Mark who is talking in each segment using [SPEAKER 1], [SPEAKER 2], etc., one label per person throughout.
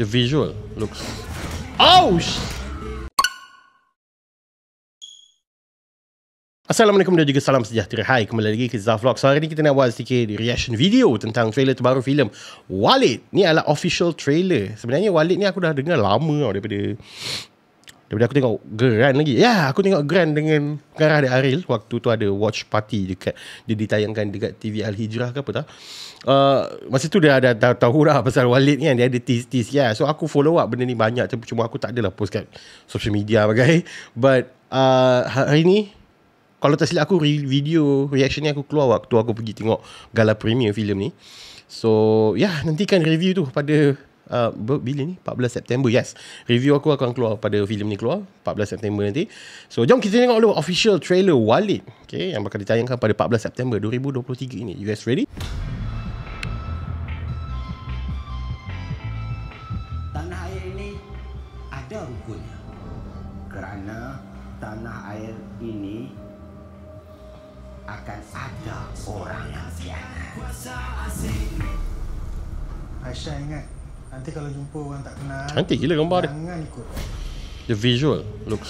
[SPEAKER 1] The visual looks. Ouch! Assalamualaikum dan juga salam sejahtera. Hai, kembali lagi ke Zaf Vlog. So, hari ni kita nak buat sedikit reaction video tentang trailer terbaru filem Walid. Ni adalah official trailer. Sebenarnya Walid ni aku dah dengar lama tau daripada Daripada aku tengok Geran lagi. Ya, aku tengok Geran dengan Karah dan Aril. Waktu tu ada watch party dekat. Dia ditayangkan dekat TV Al-Hijrah ke apa tak. Uh, masa tu dia ada tahu, tahu dah pasal Walid kan. Dia ada tease-tease. Ya, yeah. so aku follow up benda ni banyak. Tapi cuma aku tak adalah post kat social media bagai. But uh, ha-, hari ni, kalau tak silap aku re- video reaction ni aku keluar waktu aku pergi tengok gala premiere filem ni. So, ya, yeah, nantikan review tu pada uh, bila ni 14 September yes review aku akan keluar pada filem ni keluar 14 September nanti so jom kita tengok dulu official trailer Walid okay, yang akan ditayangkan pada 14 September 2023 ini you guys ready tanah air ini ada hukumnya kerana tanah air ini akan ada orang yang sian. Aisyah ingat Nanti kalau jumpa orang tak kenal Nanti gila gambar dia Jangan ikut The visual looks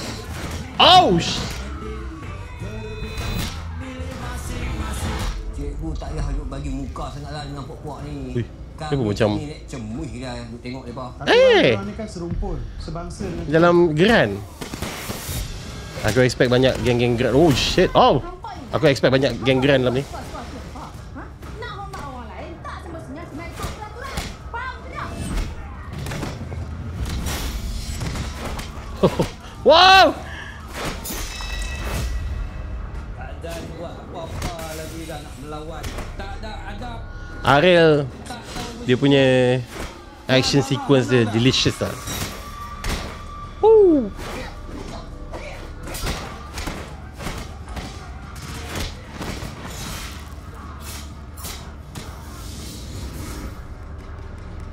[SPEAKER 1] Aus. Cikgu tak payah bagi muka sangatlah dengan puak-puak ni Ui. Kan Ini macam cemuh dah, duk tengok dia bah. Tapi hey. Eh! kan serumpun Sebangsa Dalam grand Aku expect banyak geng-geng grand Oh shit Oh Aku expect banyak geng grand dalam ni Wow! Tak ada apa-apa lagi dah nak Tak ada Ariel. Dia punya action sequence dia delicious lah.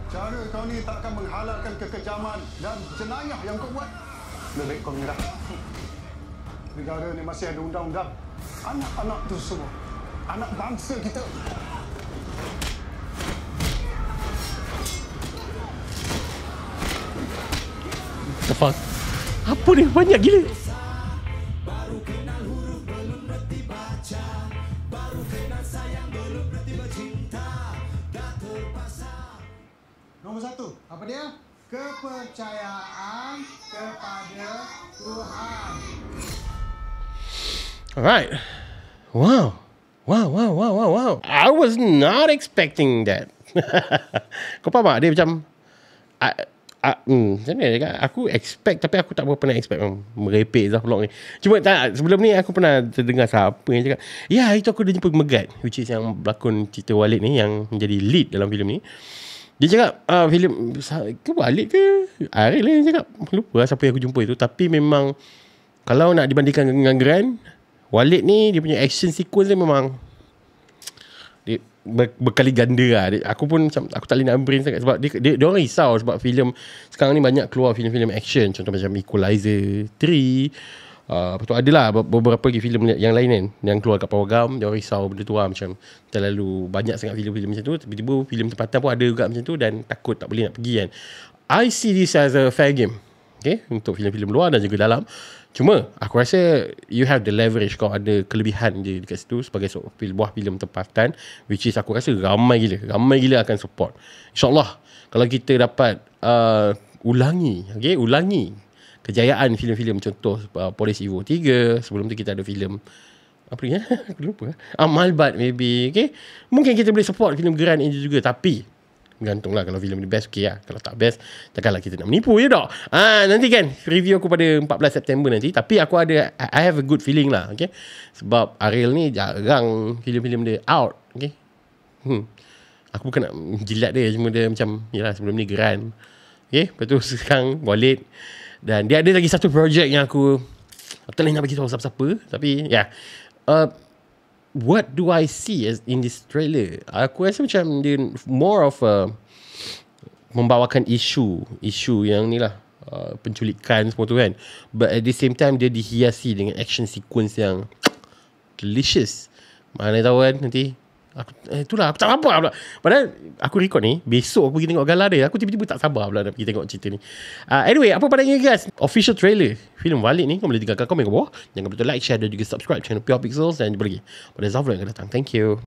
[SPEAKER 1] Cara kau ni takkan menghalalkan kekejaman dan jenayah yang kau buat lirik kongrak. Negara ni masih ada undang-undang. Anak-anak tu semua. Anak bangsa kita. The Apa ni? Banyak gila. Nombor satu, apa dia? kepercayaan kepada Tuhan. Alright. Wow. Wow, wow, wow, wow, wow. I was not expecting that. Kau faham tak? Dia macam... I, Uh, dia macam aku expect tapi aku tak pernah nak expect merepek Zah ni cuma tak, sebelum ni aku pernah terdengar siapa yang cakap ya yeah, itu aku dah jumpa Megat which is yang berlakon cerita Walid ni yang menjadi lead dalam filem ni dia cakap ah filem ke balik ke? Ah, Ari lain cakap lupa lah siapa yang aku jumpa itu tapi memang kalau nak dibandingkan dengan Grand Walid ni dia punya action sequence dia memang dia ber, berkali ganda lah. Dia, aku pun macam aku tak boleh nak brain sangat sebab dia, dia, dia orang risau sebab filem sekarang ni banyak keluar filem-filem action contoh macam Equalizer 3 Ah, uh, adalah beberapa lagi filem yang lain kan yang keluar kat program dia risau benda tu lah, macam terlalu banyak sangat filem-filem macam tu, tiba-tiba filem tempatan pun ada juga macam tu dan takut tak boleh nak pergi kan. I see this as a fair game. Okay, untuk filem-filem luar dan juga dalam. Cuma aku rasa you have the leverage kau ada kelebihan je dekat situ sebagai sebuah so, filem tempatan which is aku rasa ramai gila, ramai gila akan support. InsyaAllah kalau kita dapat uh, ulangi, okay, ulangi kejayaan filem-filem contoh uh, Police Evo 3 sebelum tu kita ada filem apa ni ya? aku lupa eh? Amalbat ah, maybe okay? mungkin kita boleh support filem geran ini juga tapi Gantunglah kalau filem ni best okey lah. Kalau tak best, takkanlah kita nak menipu ya dok. Ah ha, nanti kan review aku pada 14 September nanti tapi aku ada I have a good feeling lah okey. Sebab Ariel ni jarang filem-filem dia out okey. Hmm. Aku bukan nak jilat dia cuma dia macam yalah sebelum ni geran. Okay, lepas tu sekarang wallet. Dan dia ada lagi satu project yang aku tak boleh nak beritahu siapa-siapa. Tapi, yeah. Uh, what do I see as in this trailer? Aku rasa macam dia more of a membawakan isu. Isu yang ni lah. Uh, penculikan semua tu kan. But at the same time, dia dihiasi dengan action sequence yang delicious. Mana tahu kan nanti Aku, eh, itulah aku tak sabar pula Padahal aku record ni Besok aku pergi tengok gala dia Aku tiba-tiba tak sabar pula Nak pergi tengok cerita ni uh, Anyway apa pandangan you guys Official trailer filem Walid ni Kau boleh tinggalkan komen ke bawah Jangan lupa like, share dan juga subscribe Channel Pure Pixels Dan jumpa lagi Pada Zafran yang akan datang Thank you